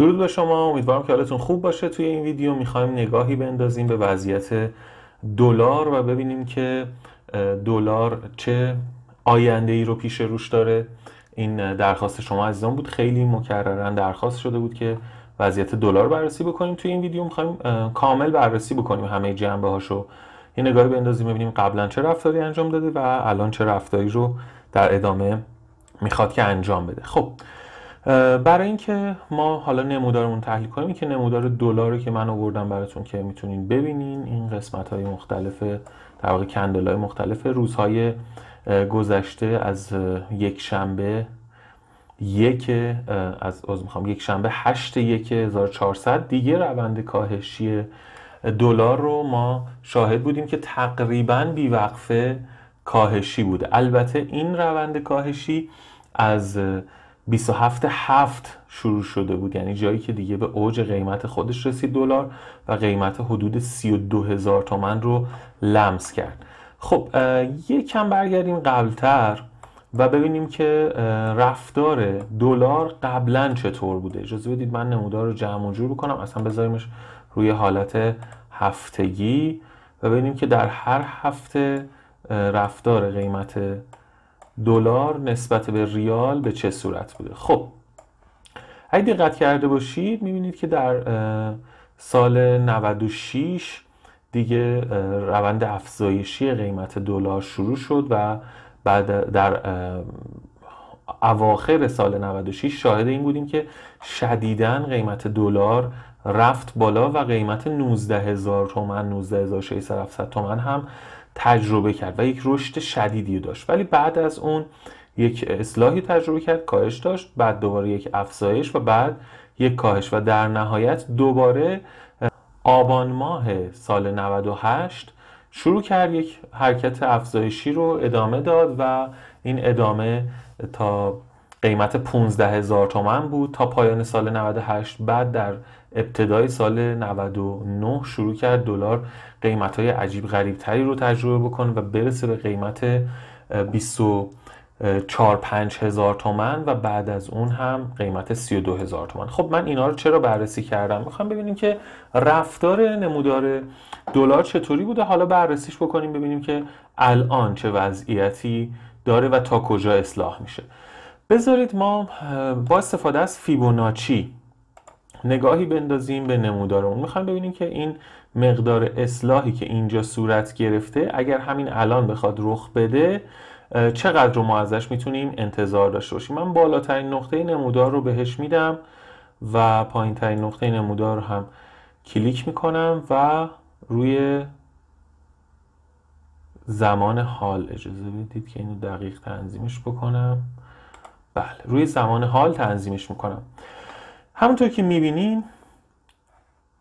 درود به شما امیدوارم که حالتون خوب باشه توی این ویدیو میخوایم نگاهی بندازیم به وضعیت دلار و ببینیم که دلار چه آینده ای رو پیش روش داره این درخواست شما عزیزان بود خیلی مکررن درخواست شده بود که وضعیت دلار بررسی بکنیم توی این ویدیو میخوایم کامل بررسی بکنیم همه جنبه هاشو یه نگاهی بندازیم ببینیم قبلا چه رفتاری انجام داده و الان چه رفتاری رو در ادامه میخواد که انجام بده خب برای اینکه ما حالا نمودارمون تحلیل کنیم که نمودار دلار که من آوردم براتون که میتونین ببینین این قسمت های مختلف در واقع کندل های مختلف روزهای گذشته از یک شنبه یک از از میخوام یک شنبه 8 یک 1400 دیگه روند کاهشی دلار رو ما شاهد بودیم که تقریبا بیوقفه کاهشی بوده البته این روند کاهشی از 27 هفت شروع شده بود یعنی جایی که دیگه به اوج قیمت خودش رسید دلار و قیمت حدود 32 هزار تومن رو لمس کرد خب کم برگردیم قبلتر و ببینیم که رفتار دلار قبلا چطور بوده اجازه بدید من نمودار رو جمع و جور بکنم اصلا بذاریمش روی حالت هفتگی و ببینیم که در هر هفته رفتار قیمت دلار نسبت به ریال به چه صورت بوده خب اگه دقت کرده باشید میبینید که در سال 96 دیگه روند افزایشی قیمت دلار شروع شد و بعد در اواخر سال 96 شاهد این بودیم که شدیداً قیمت دلار رفت بالا و قیمت 19 هزار تومن 19 هزار تومن هم تجربه کرد و یک رشد شدیدی داشت ولی بعد از اون یک اصلاحی تجربه کرد کاهش داشت بعد دوباره یک افزایش و بعد یک کاهش و در نهایت دوباره آبان ماه سال 98 شروع کرد یک حرکت افزایشی رو ادامه داد و این ادامه تا قیمت 15 هزار تومن بود تا پایان سال 98 بعد در ابتدای سال 99 شروع کرد دلار قیمت های عجیب غریب تری رو تجربه بکنه و برسه به قیمت 24 5 هزار تومن و بعد از اون هم قیمت 32 هزار تومن خب من اینا رو چرا بررسی کردم میخوام ببینیم که رفتار نمودار دلار چطوری بوده حالا بررسیش بکنیم ببینیم که الان چه وضعیتی داره و تا کجا اصلاح میشه بذارید ما با استفاده از فیبوناچی نگاهی بندازیم به نمودارمون میخوایم ببینیم که این مقدار اصلاحی که اینجا صورت گرفته اگر همین الان بخواد رخ بده چقدر رو ما ازش میتونیم انتظار داشته باشیم من بالاترین نقطه نمودار رو بهش میدم و پایین ترین نقطه نمودار رو هم کلیک میکنم و روی زمان حال اجازه بدید که اینو دقیق تنظیمش بکنم بله، روی زمان حال تنظیمش میکنم همونطور که میبینین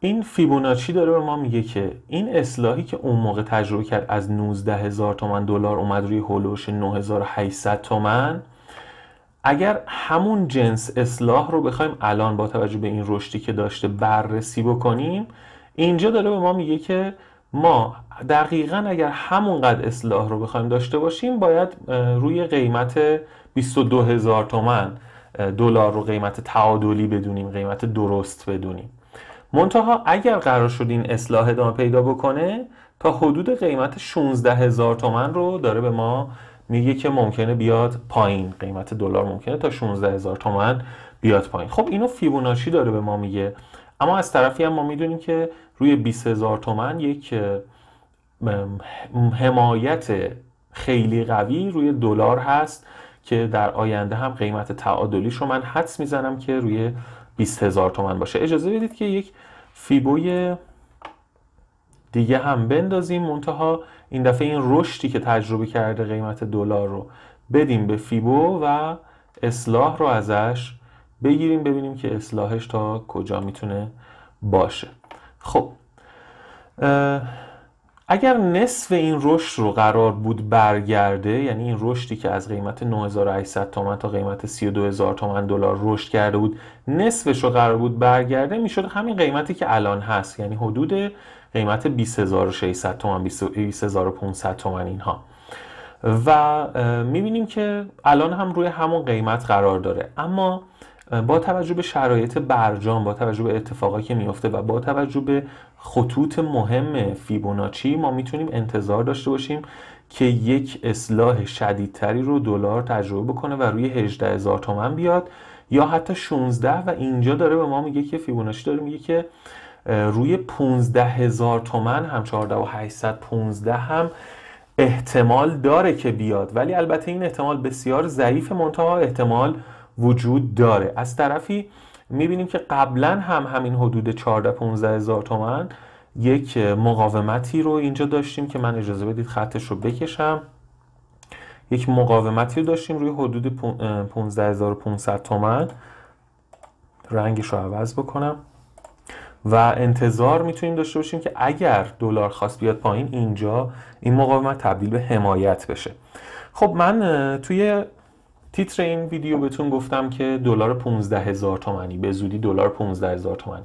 این فیبوناچی داره به ما میگه که این اصلاحی که اون موقع تجربه کرد از 19 هزار تومن دلار اومد روی هلوش 9800 تومن اگر همون جنس اصلاح رو بخوایم الان با توجه به این رشدی که داشته بررسی بکنیم اینجا داره به ما میگه که ما دقیقا اگر همونقدر اصلاح رو بخوایم داشته باشیم باید روی قیمت 22 هزار تومن دلار رو قیمت تعادلی بدونیم قیمت درست بدونیم منتها اگر قرار شد این اصلاح ادامه پیدا بکنه تا حدود قیمت 16 هزار تومن رو داره به ما میگه که ممکنه بیاد پایین قیمت دلار ممکنه تا 16 هزار تومن بیاد پایین خب اینو فیبوناچی داره به ما میگه اما از طرفی هم ما میدونیم که روی 20 هزار تومن یک حمایت خیلی قوی روی دلار هست که در آینده هم قیمت تعادلیش رو من حدس میزنم که روی 20 هزار تومن باشه اجازه بدید که یک فیبوی دیگه هم بندازیم منتها این دفعه این رشدی که تجربه کرده قیمت دلار رو بدیم به فیبو و اصلاح رو ازش بگیریم ببینیم که اصلاحش تا کجا میتونه باشه خب اگر نصف این رشد رو قرار بود برگرده یعنی این رشدی که از قیمت 9800 تومن تا قیمت 32000 تومن دلار رشد کرده بود نصفش رو قرار بود برگرده میشد همین قیمتی که الان هست یعنی حدود قیمت 20600 تومن 20500 تومن اینها و میبینیم که الان هم روی همون قیمت قرار داره اما با توجه به شرایط برجام با توجه به اتفاقاتی که میفته و با توجه به خطوط مهم فیبوناچی ما میتونیم انتظار داشته باشیم که یک اصلاح شدیدتری رو دلار تجربه بکنه و روی 18 هزار تومن بیاد یا حتی 16 و اینجا داره به ما میگه که فیبوناچی داره میگه که روی 15 هزار تومن هم 14 و هم احتمال داره که بیاد ولی البته این احتمال بسیار ضعیف منتها احتمال وجود داره از طرفی میبینیم که قبلا هم همین حدود 14 15 هزار تومن یک مقاومتی رو اینجا داشتیم که من اجازه بدید خطش رو بکشم یک مقاومتی رو داشتیم روی حدود 15500 تومن رنگش رو عوض بکنم و انتظار میتونیم داشته باشیم که اگر دلار خواست بیاد پایین اینجا این مقاومت تبدیل به حمایت بشه خب من توی تیتر این ویدیو بهتون گفتم که دلار 15 هزار تومانی به زودی دلار 15 هزار تومانی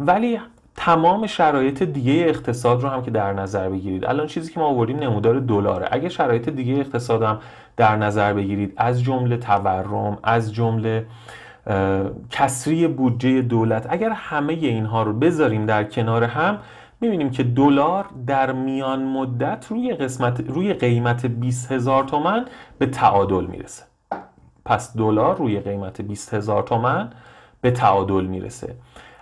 ولی تمام شرایط دیگه اقتصاد رو هم که در نظر بگیرید الان چیزی که ما آوردیم نمودار دلاره اگه شرایط دیگه اقتصاد هم در نظر بگیرید از جمله تورم از جمله کسری بودجه دولت اگر همه اینها رو بذاریم در کنار هم میبینیم که دلار در میان مدت روی قسمت روی قیمت 20 هزار تومن به تعادل میرسه پس دلار روی قیمت 20 هزار تومن به تعادل میرسه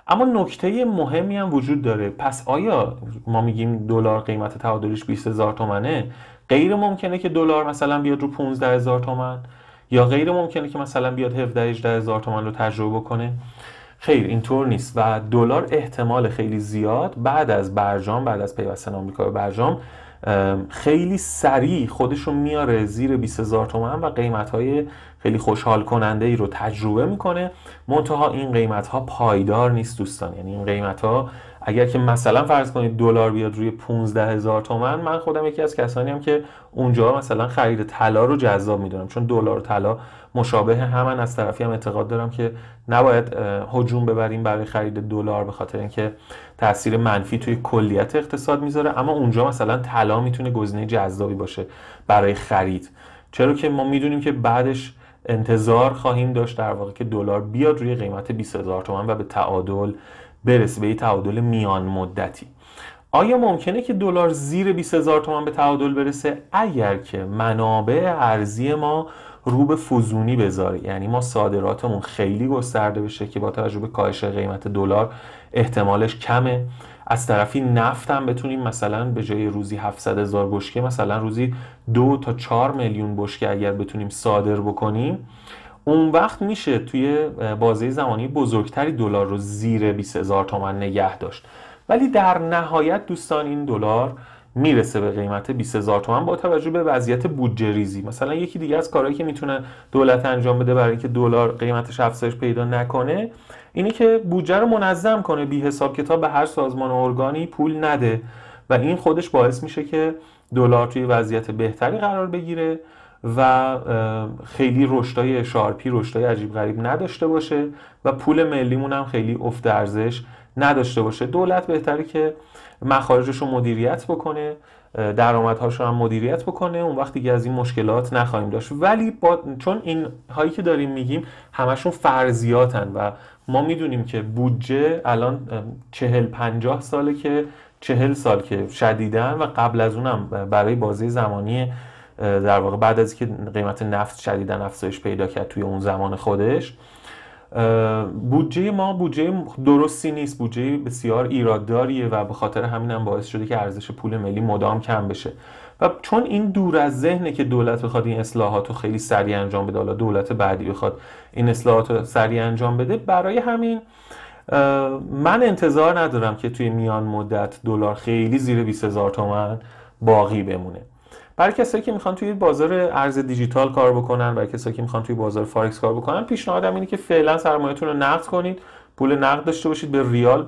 اما نکته مهمی هم وجود داره پس آیا ما میگیم دلار قیمت تعادلش 20 هزار تومنه غیر ممکنه که دلار مثلا بیاد رو 15 هزار تومن یا غیر ممکنه که مثلا بیاد 17 18 هزار تومن رو تجربه کنه خیر اینطور نیست و دلار احتمال خیلی زیاد بعد از برجام بعد از پیوستن آمریکا به برجام خیلی سریع خودش رو میاره زیر 20000 هزار و قیمت های خیلی خوشحال کننده ای رو تجربه میکنه منتها این قیمت ها پایدار نیست دوستان یعنی این قیمت ها اگر که مثلا فرض کنید دلار بیاد روی 15 هزار تومن من خودم یکی از کسانی هم که اونجا مثلا خرید طلا رو جذاب میدونم چون دلار و طلا مشابه همن از طرفی هم اعتقاد دارم که نباید هجوم ببریم برای خرید دلار به خاطر اینکه تاثیر منفی توی کلیت اقتصاد میذاره اما اونجا مثلا طلا میتونه گزینه جذابی باشه برای خرید چرا که ما میدونیم که بعدش انتظار خواهیم داشت در واقع که دلار بیاد روی قیمت 20000 تومان و به تعادل برسه به یه تعادل میان مدتی آیا ممکنه که دلار زیر 20000 تومان به تعادل برسه اگر که منابع ارزی ما رو به فزونی بذاره یعنی ما صادراتمون خیلی گسترده بشه که با توجه به کاهش قیمت دلار احتمالش کمه از طرفی نفت هم بتونیم مثلا به جای روزی 700 هزار بشکه مثلا روزی دو تا 4 میلیون بشکه اگر بتونیم صادر بکنیم اون وقت میشه توی بازه زمانی بزرگتری دلار رو زیر 20,000 تومان نگه داشت ولی در نهایت دوستان این دلار میرسه به قیمت 20,000 تومان تومن با توجه به وضعیت بودجه ریزی مثلا یکی دیگه از کارهایی که میتونه دولت انجام بده برای اینکه دلار قیمتش افزایش پیدا نکنه اینه که بودجه رو منظم کنه بی حساب کتاب به هر سازمان و ارگانی پول نده و این خودش باعث میشه که دلار توی وضعیت بهتری قرار بگیره و خیلی رشدای شارپی رشدای عجیب غریب نداشته باشه و پول ملیمون هم خیلی افت ارزش نداشته باشه دولت بهتره که مخارجش رو مدیریت بکنه درآمدهاش رو هم مدیریت بکنه اون وقتی دیگه از این مشکلات نخواهیم داشت ولی چون این هایی که داریم میگیم همشون فرضیاتن و ما میدونیم که بودجه الان چهل پنجاه ساله که چهل سال که شدیدن و قبل از اونم برای بازی زمانی در واقع بعد از که قیمت نفت شدیدا افزایش پیدا کرد توی اون زمان خودش بودجه ما بودجه درستی نیست بودجه بسیار ایرادداریه و به خاطر همین هم باعث شده که ارزش پول ملی مدام کم بشه و چون این دور از ذهنه که دولت بخواد این اصلاحات رو خیلی سریع انجام بده حالا دولت بعدی بخواد این اصلاحات رو سریع انجام بده برای همین من انتظار ندارم که توی میان مدت دلار خیلی زیر 20 هزار تومن باقی بمونه برای کسایی که میخوان توی بازار ارز دیجیتال کار بکنن و کسایی که میخوان توی بازار فارکس کار بکنن پیشنهادم اینه که فعلا سرمایهتون رو نقد کنید پول نقد داشته باشید به ریال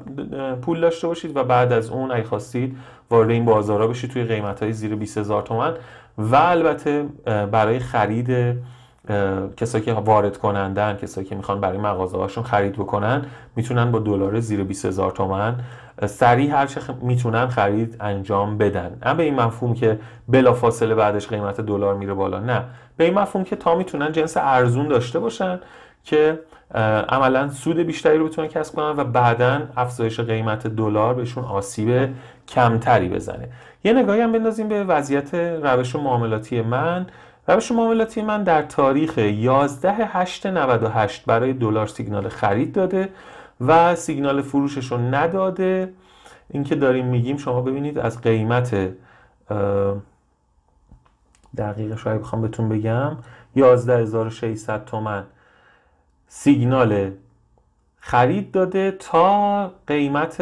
پول داشته باشید و بعد از اون اگه خواستید وارد این بازارها بشید توی قیمت های زیر 20000 تومن و البته برای خرید کسایی که وارد کنندن کسایی که میخوان برای مغازه خرید بکنن میتونن با دلار زیر 20000 تومان سریع هر چه میتونن خرید انجام بدن نه به این مفهوم که بلافاصله بعدش قیمت دلار میره بالا نه به این مفهوم که تا میتونن جنس ارزون داشته باشن که عملا سود بیشتری رو بتونن کسب کنن و بعدا افزایش قیمت دلار بهشون آسیب کمتری بزنه یه نگاهی هم بندازیم به وضعیت روش و معاملاتی من روش معاملاتی من در تاریخ 11 8 98 برای دلار سیگنال خرید داده و سیگنال فروشش رو نداده اینکه داریم میگیم شما ببینید از قیمت دقیقه شاید بخوام بهتون بگم 11600 تومن سیگنال خرید داده تا قیمت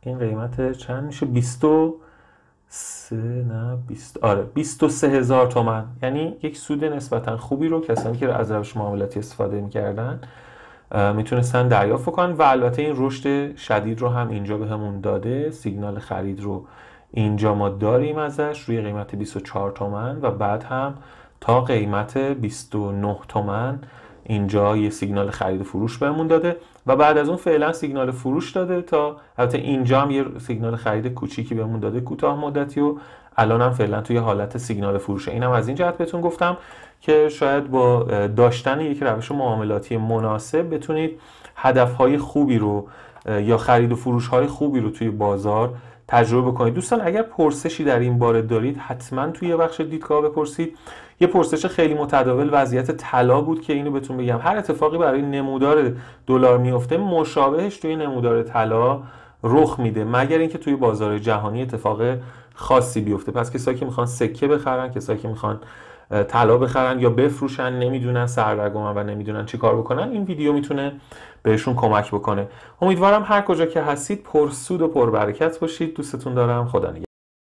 این قیمت چند میشه 23 نه 20 آره 23 هزار تومن یعنی یک سود نسبتا خوبی رو کسانی که از روش معاملاتی استفاده میکردن میتونستن دریافت کنن و البته این رشد شدید رو هم اینجا به همون داده سیگنال خرید رو اینجا ما داریم ازش روی قیمت 24 تومن و بعد هم تا قیمت 29 تومن اینجا یه سیگنال خرید و فروش بهمون داده و بعد از اون فعلا سیگنال فروش داده تا البته اینجا هم یه سیگنال خرید کوچیکی بهمون داده کوتاه مدتی و الان هم فعلا توی حالت سیگنال فروشه اینم از این جهت بهتون گفتم که شاید با داشتن یک روش معاملاتی مناسب بتونید هدفهای خوبی رو یا خرید و فروش های خوبی رو توی بازار تجربه کنید دوستان اگر پرسشی در این باره دارید حتما توی بخش دیدگاه بپرسید یه پرسش خیلی متداول وضعیت طلا بود که اینو بهتون بگم هر اتفاقی برای نمودار دلار میفته مشابهش توی نمودار طلا رخ میده مگر اینکه توی بازار جهانی اتفاق خاصی بیفته پس کسایی که میخوان سکه بخرن کسایی که میخوان طلا بخرن یا بفروشن نمیدونن سردرگمن و نمیدونن چی کار بکنن این ویدیو میتونه بهشون کمک بکنه امیدوارم هر کجا که هستید پرسود و پربرکت باشید دوستتون دارم خدا نگه.